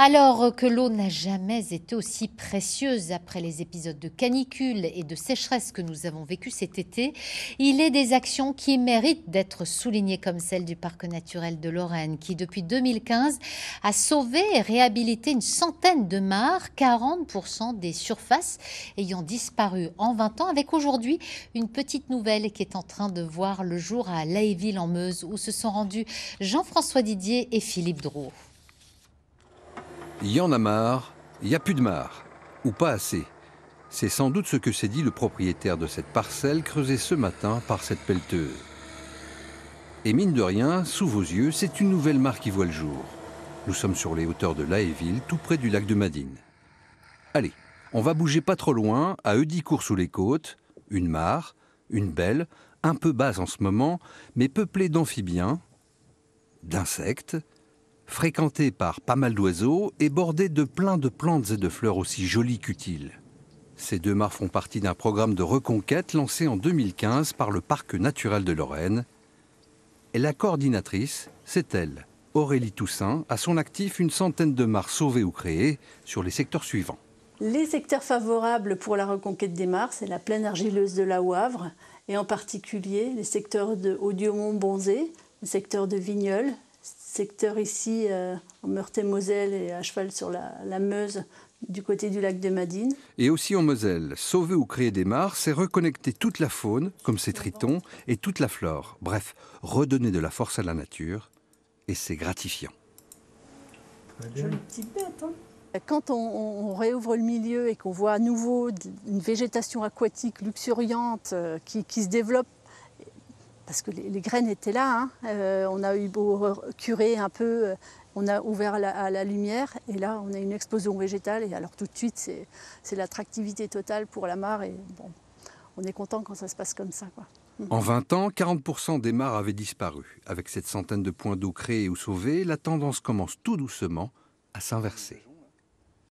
Alors que l'eau n'a jamais été aussi précieuse après les épisodes de canicule et de sécheresse que nous avons vécu cet été, il est des actions qui méritent d'être soulignées comme celle du Parc naturel de Lorraine qui, depuis 2015, a sauvé et réhabilité une centaine de mares, 40% des surfaces ayant disparu en 20 ans, avec aujourd'hui une petite nouvelle qui est en train de voir le jour à Laéville en Meuse où se sont rendus Jean-François Didier et Philippe Drault. Il Y en a marre, il y a plus de marre, ou pas assez. C'est sans doute ce que s'est dit le propriétaire de cette parcelle creusée ce matin par cette pelleteuse. Et mine de rien, sous vos yeux, c'est une nouvelle mare qui voit le jour. Nous sommes sur les hauteurs de Laéville, tout près du lac de Madine. Allez, on va bouger pas trop loin, à Eudicourt sous les côtes, une mare, une belle, un peu basse en ce moment, mais peuplée d'amphibiens, d'insectes fréquenté par pas mal d'oiseaux et bordé de plein de plantes et de fleurs aussi jolies qu'utiles. Ces deux mares font partie d'un programme de reconquête lancé en 2015 par le Parc naturel de Lorraine. Et la coordinatrice, c'est elle, Aurélie Toussaint, a son actif une centaine de mares sauvées ou créées sur les secteurs suivants. Les secteurs favorables pour la reconquête des mares, c'est la plaine argileuse de la Ouavre, et en particulier les secteurs de Audiomont-Bonzé, le secteur de Vigneul, secteur ici, euh, en Meurthe-et-Moselle et à cheval sur la, Meuse, du côté du lac de Madine. Et aussi en Moselle, sauver ou créer des mares, c'est reconnecter toute la faune, comme ces tritons, et toute la flore. Bref, redonner de la force à la nature, et c'est gratifiant. petite bête, hein. quand on, on, réouvre le milieu et qu'on voit à nouveau une végétation aquatique luxuriante euh, qui, qui se développe parce que les, graines étaient là. Hein. Euh, on a eu beau curer un peu, euh, on a ouvert à la lumière et là on a une explosion végétale et alors tout de suite c'est l'attractivité totale pour la mare et bon, on est content quand ça se passe comme ça. Mmh. En 20 ans, 40% des mares avaient disparu. Avec cette centaine de points d'eau créés ou sauvés, la tendance commence tout doucement à s'inverser.